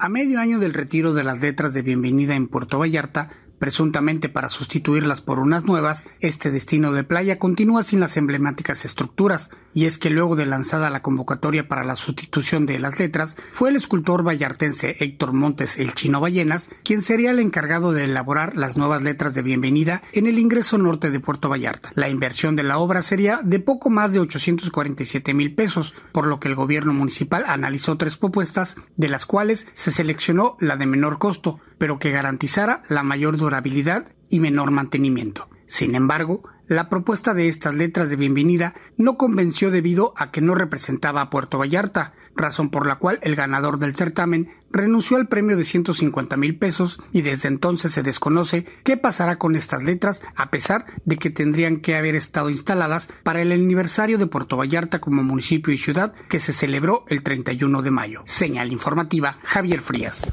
a medio año del retiro de las letras de bienvenida en Puerto Vallarta, presuntamente para sustituirlas por unas nuevas, este destino de playa continúa sin las emblemáticas estructuras, y es que luego de lanzada la convocatoria para la sustitución de las letras, fue el escultor vallartense Héctor Montes el Chino Ballenas quien sería el encargado de elaborar las nuevas letras de bienvenida en el ingreso norte de Puerto Vallarta. La inversión de la obra sería de poco más de 847 mil pesos, por lo que el gobierno municipal analizó tres propuestas, de las cuales se seleccionó la de menor costo, pero que garantizara la mayor durabilidad y menor mantenimiento. Sin embargo, la propuesta de estas letras de bienvenida no convenció debido a que no representaba a Puerto Vallarta, razón por la cual el ganador del certamen renunció al premio de 150 mil pesos y desde entonces se desconoce qué pasará con estas letras a pesar de que tendrían que haber estado instaladas para el aniversario de Puerto Vallarta como municipio y ciudad que se celebró el 31 de mayo. Señal informativa Javier Frías.